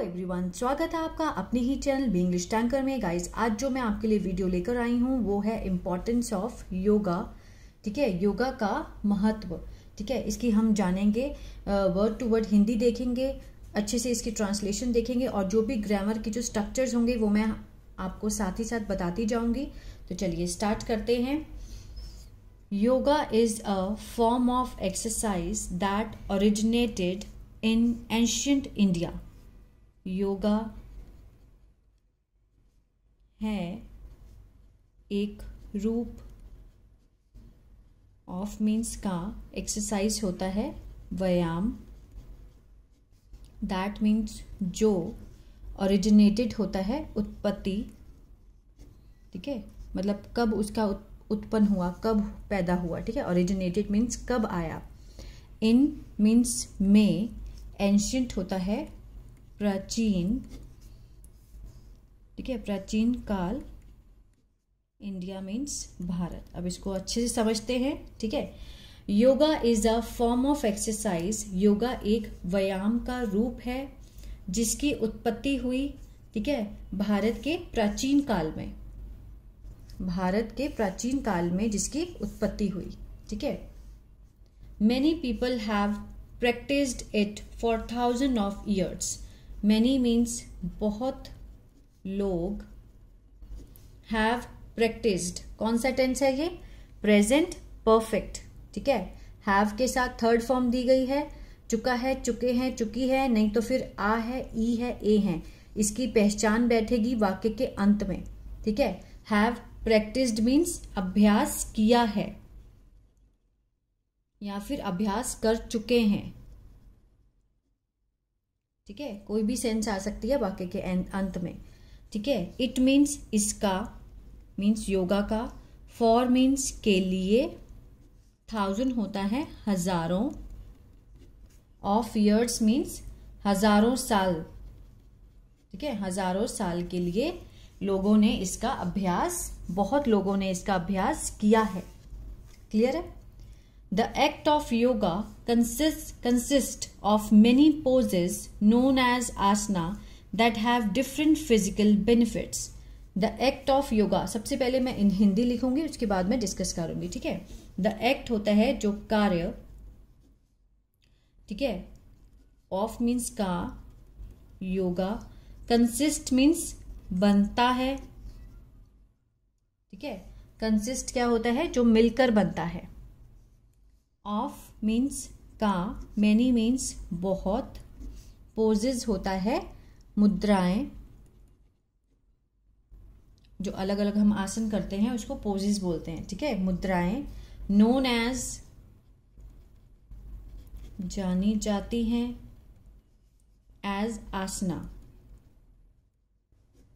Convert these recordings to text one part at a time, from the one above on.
Everyone स्वागत है आपका अपने ही चैनल बी इंग्लिश टैंकर में गाइस आज जो मैं आपके लिए वीडियो लेकर आई हूँ वो है इम्पोर्टेंस ऑफ योगा ठीक है योगा का महत्व ठीक है इसकी हम जानेंगे वर्ड टू वर्ड हिंदी देखेंगे अच्छे से इसकी ट्रांसलेशन देखेंगे और जो भी ग्रामर की जो स्ट्रक्चर्स होंगे वो मैं आपको साथ ही साथ बताती जाऊँगी तो चलिए स्टार्ट करते हैं yoga is a form of exercise that originated in ancient India yoga है एक रूप ऑफ मीन्स का एक्सरसाइज होता है व्यायाम दैट मीन्स जो ओरिजिनेटेड होता है उत्पत्ति ठीक है मतलब कब उसका उत्पन्न हुआ कब पैदा हुआ ठीक है ओरिजिनेटेड मीन्स कब आया इन मीन्स में एंशंट होता है प्राचीन ठीक है प्राचीन काल इंडिया मीन्स भारत अब इसको अच्छे से समझते हैं ठीक है yoga is a form of exercise yoga एक व्यायाम का रूप है जिसकी उत्पत्ति हुई ठीक है भारत के प्राचीन काल में भारत के प्राचीन काल में जिसकी उत्पत्ति हुई ठीक है many people have practised it for thousand of years many means बहुत लोग हैव प्रैक्टिस्ड कौन सा टेंस है ये प्रेजेंट परफेक्ट ठीक है हैव के साथ थर्ड फॉर्म दी गई है चुका है चुके हैं चुकी है नहीं तो फिर आ है ई है ए है इसकी पहचान बैठेगी वाक्य के अंत में ठीक है हैव प्रैक्टिस्ड मीन्स अभ्यास किया है या फिर अभ्यास कर चुके हैं ठीक है कोई भी सेंस आ सकती है वाक्य के अंत में ठीक है इट मीन्स इसका मीन्स योगा का फॉर मीन्स के लिए थाउजेंड होता है हज़ारों ऑफ ईयर्स मीन्स हज़ारों साल ठीक है हज़ारों साल के लिए लोगों ने इसका अभ्यास बहुत लोगों ने इसका अभ्यास किया है क्लियर है The act of yoga consists consist of many poses known as asana that have different physical benefits. The act of yoga सबसे पहले मैं इन हिंदी लिखूंगी उसके बाद मैं डिस्कस करूंगी ठीक है द एक्ट होता है जो कार्य ठीक है ऑफ मीन्स का योगा कंसिस्ट मीन्स बनता है ठीक है कंसिस्ट क्या होता है जो मिलकर बनता है ऑफ मीन्स का मैनी मीन्स बहुत पोजेज होता है मुद्राएं जो अलग अलग हम आसन करते हैं उसको पोजेज बोलते हैं ठीक है मुद्राएं नोन एज जानी जाती हैं एज आसना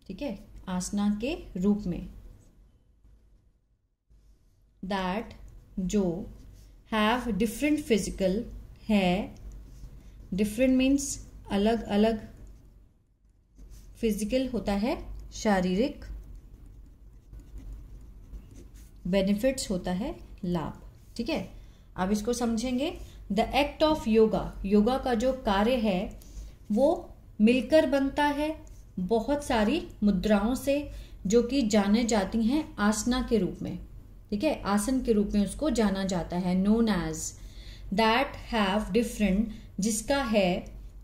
ठीक है आसना के रूप में दैट जो हैव डिफरेंट फिजिकल है डिफरेंट मीन्स अलग अलग फिजिकल होता है शारीरिक बेनिफिट्स होता है लाभ ठीक है अब इसको समझेंगे the act of yoga yoga का जो कार्य है वो मिलकर बनता है बहुत सारी मुद्राओं से जो कि जाने जाती हैं आसना के रूप में ठीक है आसन के रूप में उसको जाना जाता है known as that have different जिसका है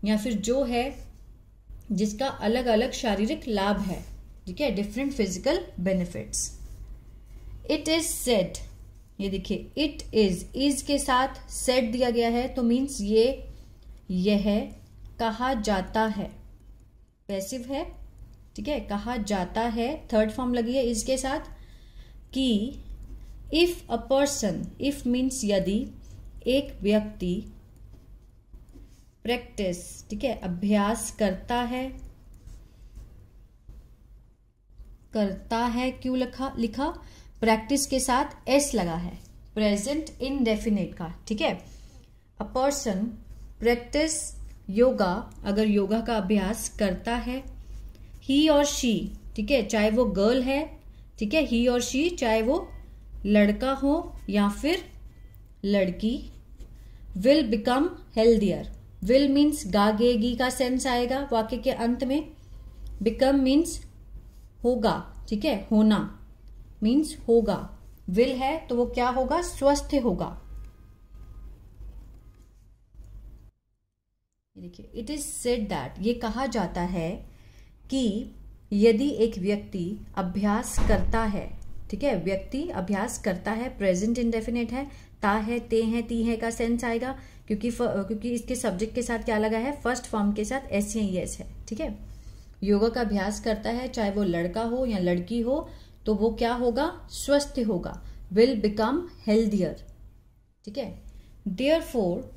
या फिर जो है जिसका अलग अलग शारीरिक लाभ है ठीक है different physical benefits it is set ये देखिए इट इज इज के साथ सेट दिया गया है तो मीन्स ये यह कहा जाता है पैसिव है ठीक है कहा जाता है थर्ड फॉर्म लगी है इसके साथ कि if a person if means यदि एक व्यक्ति प्रैक्टिस ठीक है अभ्यास करता है करता है क्यों लिखा लिखा प्रैक्टिस के साथ एस लगा है प्रेजेंट इनडेफिनेट का ठीक है अ पर्सन प्रैक्टिस योगा अगर योगा का अभ्यास करता है ही और शी ठीक है चाहे वो गर्ल है ठीक है ही और शी चाहे वो लड़का हो या फिर लड़की will become healthier will means गागेगी का सेंस आएगा वाक्य के अंत में बिकम मीन्स होगा ठीक है होना मीन्स होगा विल है तो वो क्या होगा स्वस्थ होगा देखिए इट इज सेड दैट ये कहा जाता है कि यदि एक व्यक्ति अभ्यास करता है ठीक है व्यक्ति अभ्यास करता है प्रेजेंट इनडेफिनेट है ता है ते है ती है का सेंस आएगा क्योंकि फ, क्योंकि इसके सब्जेक्ट के साथ क्या लगा है फर्स्ट फॉर्म के साथ एस या एस है ठीक है योगा का अभ्यास करता है चाहे वो लड़का हो या लड़की हो तो वो क्या होगा स्वस्थ होगा विल बिकम हेल्दियर ठीक है डियर फोर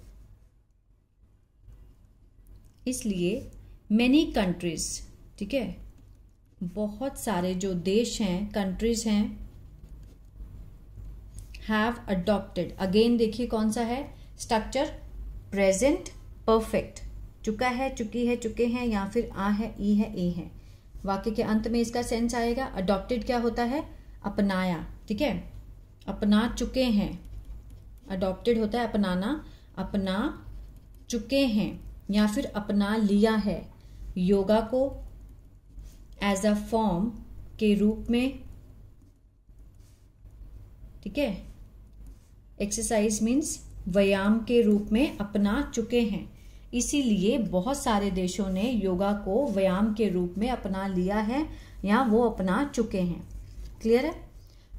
इसलिए मैनी कंट्रीज ठीक है बहुत सारे जो देश हैं कंट्रीज हैं हैव अडॉप्टेड अगेन देखिए कौन सा है स्ट्रक्चर प्रेजेंट परफेक्ट चुका है चुकी है चुके हैं या फिर आ है ई है ए है वाक्य के अंत में इसका सेंस आएगा अडॉप्टेड क्या होता है अपनाया ठीक है अपना चुके हैं अडॉप्टेड होता है अपनाना अपना चुके हैं या फिर अपना लिया है योगा को एज अ फॉर्म के रूप में ठीक है एक्सरसाइज मीन्स व्यायाम के रूप में अपना चुके हैं इसीलिए बहुत सारे देशों ने योगा को व्यायाम के रूप में अपना लिया है या वो अपना चुके हैं क्लियर है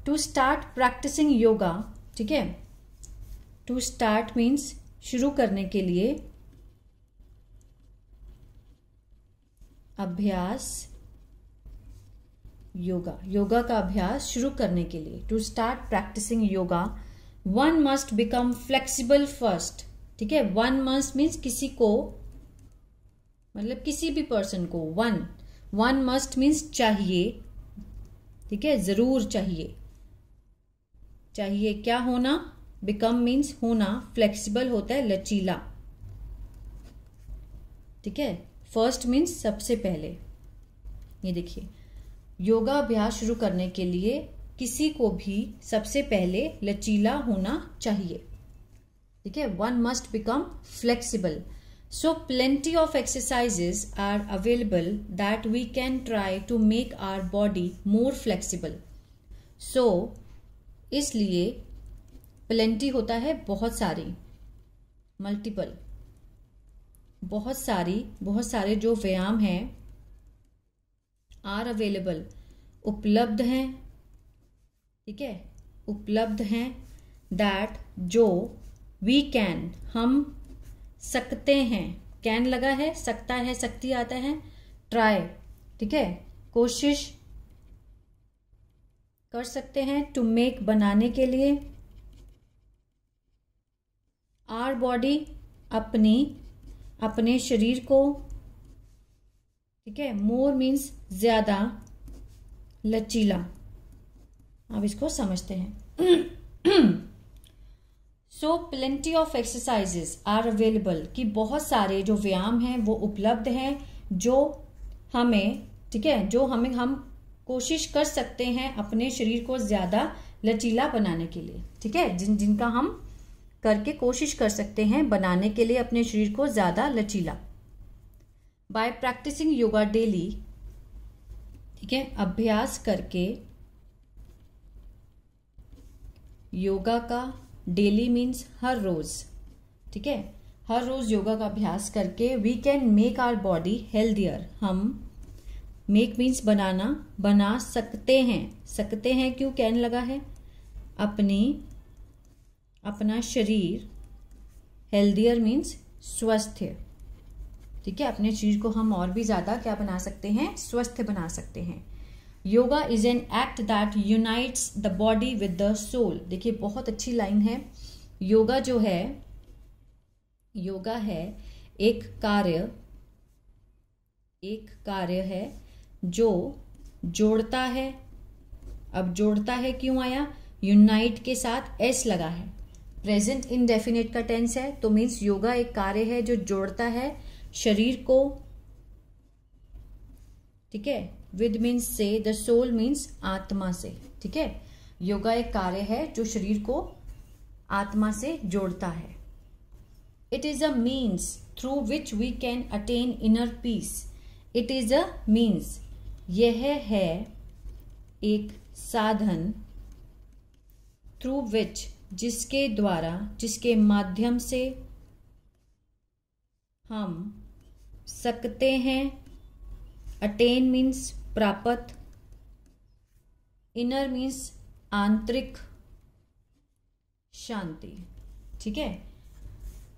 टू स्टार्ट प्रैक्टिसिंग योगा ठीक है टू स्टार्ट मीन्स शुरू करने के लिए अभ्यास योगा योगा का अभ्यास शुरू करने के लिए to start practicing yoga one must become flexible first ठीक है वन मस्ट मीन्स किसी को मतलब किसी भी पर्सन को वन वन मस्ट मीन्स चाहिए ठीक है ज़रूर चाहिए चाहिए क्या होना बिकम मीन्स होना फ्लेक्सिबल होता है लचीला ठीक है फर्स्ट मीन्स सबसे पहले ये देखिए योगा अभ्यास शुरू करने के लिए किसी को भी सबसे पहले लचीला होना चाहिए ठीक है one must become flexible so plenty of exercises are available that we can try to make our body more flexible so इसलिए प्लेंटी होता है बहुत सारी मल्टीपल बहुत सारी बहुत सारे जो व्यायाम हैं आर अवेलेबल उपलब्ध हैं ठीक है उपलब्ध हैं दैट जो वी कैन हम सकते हैं कैन लगा है सकता है सकती आता है ट्राई ठीक है कोशिश कर सकते हैं टू मेक बनाने के लिए आर बॉडी अपनी अपने शरीर को ठीक है मोर मीन्स ज़्यादा लचीला अब इसको समझते हैं so plenty of exercises are available कि बहुत सारे जो व्यायाम हैं वो उपलब्ध हैं जो हमें ठीक है जो हमें हम कोशिश कर सकते हैं अपने शरीर को ज़्यादा लचीला बनाने के लिए ठीक है जिन जिनका हम करके कोशिश कर सकते हैं बनाने के लिए अपने शरीर को ज़्यादा लचीला बाय प्रैक्टिसिंग योगा डेली ठीक है अभ्यास करके योगा का डेली मीन्स हर रोज़ ठीक है हर रोज़ योगा का अभ्यास करके we can make our body healthier हम मेक मीन्स बनाना बना सकते हैं सकते हैं क्यों कैन लगा है अपनी अपना शरीर हेल्दियर मीन्स स्वस्थ ठीक है अपने शरीर को हम और भी ज़्यादा क्या बना सकते हैं स्वस्थ बना सकते हैं yoga is an act that unites the body with the soul देखिए बहुत अच्छी लाइन है योगा जो है योगा है एक कार्य एक कार्य है जो जोड़ता है अब जोड़ता है क्यों आया यूनाइट के साथ एस लगा है प्रेजेंट इनडेफिनेट का टेंस है तो मीन्स योगा एक कार्य है जो जोड़ता है शरीर को ठीक है विद मीन्स से द सोल मीन्स आत्मा से ठीक है योगा एक कार्य है जो शरीर को आत्मा से जोड़ता है it is a means through which we can attain inner peace it is a means यह है एक साधन थ्रू विच जिसके द्वारा जिसके माध्यम से हम सकते हैं अटेन मीन्स प्राप्त इनर मीन्स आंतरिक शांति ठीक है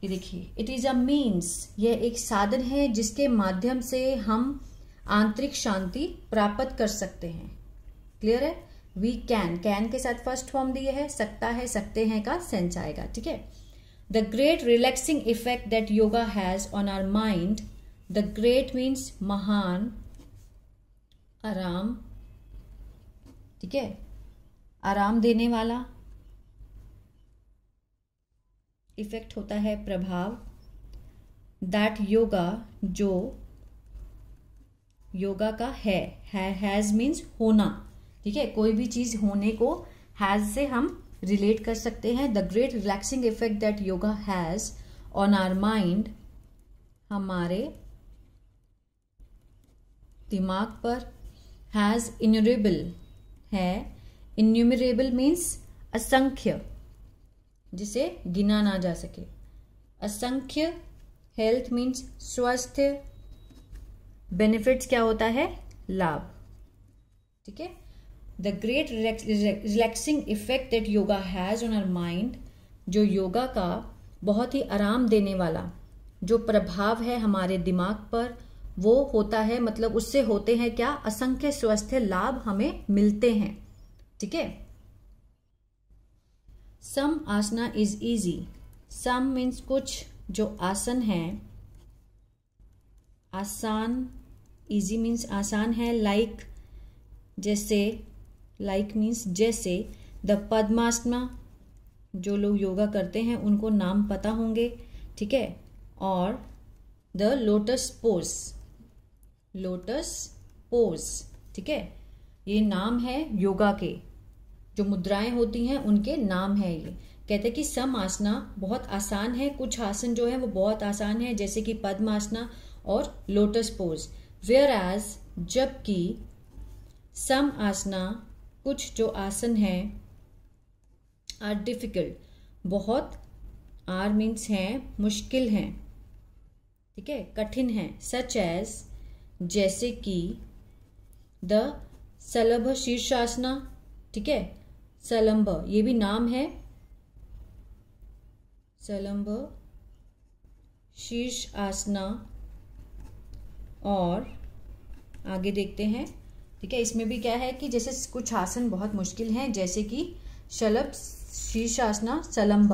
ये देखिए इट इज़ अ मीन्स यह एक साधन है जिसके माध्यम से हम आंतरिक शांति प्राप्त कर सकते हैं क्लियर है वी कैन कैन के साथ फर्स्ट फॉर्म दिए है सकता है सकते हैं का सेंस आएगा ठीक है the great relaxing effect that yoga has on our mind the great means महान आराम ठीक है आराम देने वाला इफेक्ट होता है प्रभाव दैट योगा जो योगा का है हैज़ मीन्स होना ठीक है कोई भी चीज़ होने को हैज़ से हम रिलेट कर सकते हैं the great relaxing effect that yoga has on our mind हमारे दिमाग पर हैज़ इन्यूरेबल है इन्यूमरेबल मीन्स असंख्य जिसे गिना ना जा सके असंख्य हेल्थ मीन्स स्वास्थ्य बेनिफिट्स क्या होता है लाभ ठीक है the great relaxing effect that yoga has on our mind जो योगा का बहुत ही आराम देने वाला जो प्रभाव है हमारे दिमाग पर वो होता है मतलब उससे होते हैं क्या असंख्य स्वास्थ्य लाभ हमें मिलते हैं ठीक है some asana is easy some means कुछ जो आसन हैं आसान इजी मीन्स आसान है लाइक like, जैसे लाइक like मीन्स जैसे द पद्मासना जो लोग योगा करते हैं उनको नाम पता होंगे ठीक है और the lotus pose lotus pose ठीक है ये नाम है योगा के जो मुद्राएं होती हैं उनके नाम है ये कहते हैं कि सम आसना बहुत आसान है कुछ आसन जो है वो बहुत आसान है जैसे कि पद्म आसना और लोटस पोज वेयर एज जबकि सम आसना कुछ जो आसन है आर डिफिकल्ट बहुत आर मीन्स हैं मुश्किल हैं ठीक है कठिन है सच एज जैसे कि द सलभ शीर्षासना ठीक है सलंब ये भी नाम है सलंब शीर्ष आसना और आगे देखते हैं ठीक है इसमें भी क्या है कि जैसे कुछ आसन बहुत मुश्किल हैं जैसे कि शलभ शीर्षासना सलंब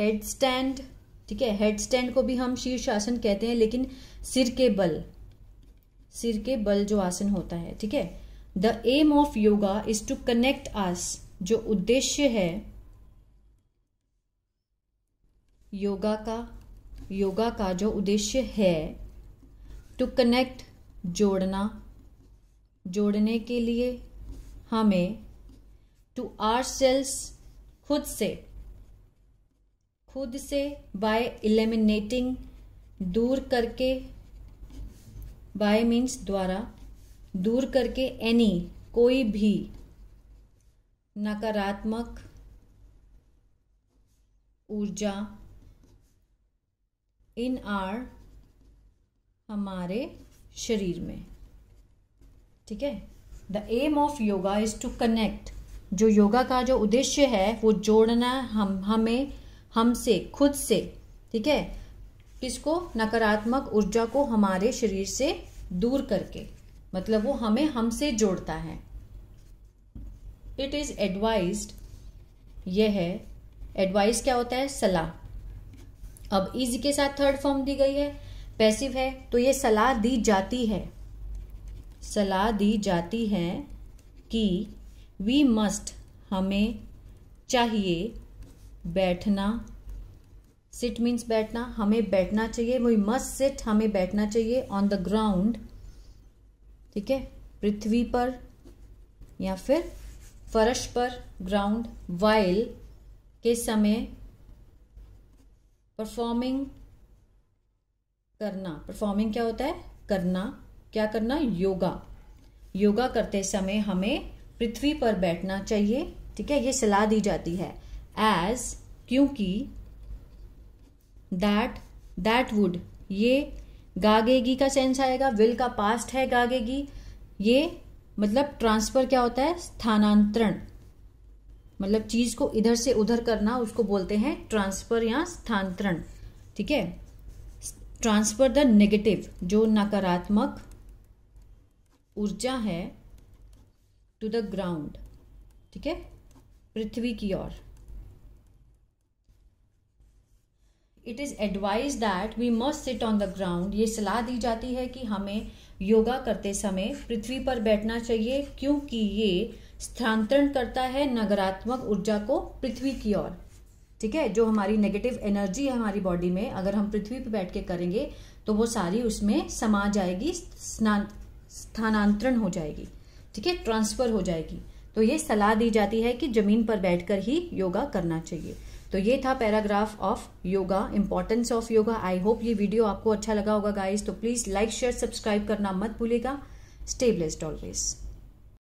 हेड स्टैंड ठीक है हेड स्टैंड को भी हम शीर्षासन कहते हैं लेकिन सिर के बल सिर के बल जो आसन होता है ठीक है the aim of yoga is to connect us जो उद्देश्य है योगा का योगा का जो उद्देश्य है टू कनेक्ट जोड़ना जोड़ने के लिए हमें टू आर सेल्स खुद से खुद से बाय एलिमिनेटिंग दूर करके बाय मीन्स द्वारा दूर करके एनी कोई भी नकारात्मक ऊर्जा इन आर हमारे शरीर में ठीक है the aim of yoga is to connect जो योगा का जो उद्देश्य है वो जोड़ना हम हमें हमसे खुद से ठीक है किसको नकारात्मक ऊर्जा को हमारे शरीर से दूर करके मतलब वो हमें हमसे जोड़ता है इट इज़ एडवाइज यह है एडवाइस क्या होता है सलाह अब इज के साथ थर्ड फॉर्म दी गई है पैसिव है तो ये सलाह दी जाती है सलाह दी जाती है कि वी मस्ट हमें चाहिए बैठना सिट मीन्स बैठना हमें बैठना चाहिए वी मस्ट सिट हमें बैठना चाहिए ऑन द ग्राउंड ठीक है पृथ्वी पर या फिर फर्श पर ग्राउंड वाइल के समय परफॉर्मिंग करना परफॉर्मिंग क्या होता है करना क्या करना योगा योगा करते समय हमें पृथ्वी पर बैठना चाहिए ठीक है ये सलाह दी जाती है एज क्योंकि दैट दैट वुड ये गागेगी का सेंस आएगा विल का पास्ट है गागेगी ये मतलब ट्रांसफर क्या होता है स्थानांतरण मतलब चीज को इधर से उधर करना उसको बोलते हैं ट्रांसफर या स्थानांतरण ठीक है ट्रांसफर द नेगेटिव जो नकारात्मक ऊर्जा है टू द ग्राउंड ठीक है पृथ्वी की ओर it is advise that we must sit on the ground ये सलाह दी जाती है कि हमें योगा करते समय पृथ्वी पर बैठना चाहिए क्योंकि ये स्थानांतरण करता है नकारात्मक ऊर्जा को पृथ्वी की ओर ठीक है जो हमारी नेगेटिव एनर्जी है हमारी बॉडी में अगर हम पृथ्वी पर बैठ के करेंगे तो वो सारी उसमें समा जाएगी स्थानांतरण हो जाएगी ठीक है ट्रांसफर हो जाएगी तो ये सलाह दी जाती है कि जमीन पर बैठकर ही योगा करना चाहिए तो ये था paragraph of yoga importance of yoga I hope ये वीडियो आपको अच्छा लगा होगा गाइज तो प्लीज़ लाइक शेयर सब्सक्राइब करना मत भूलेगा स्टे ब्लेस्ड ऑलवेज़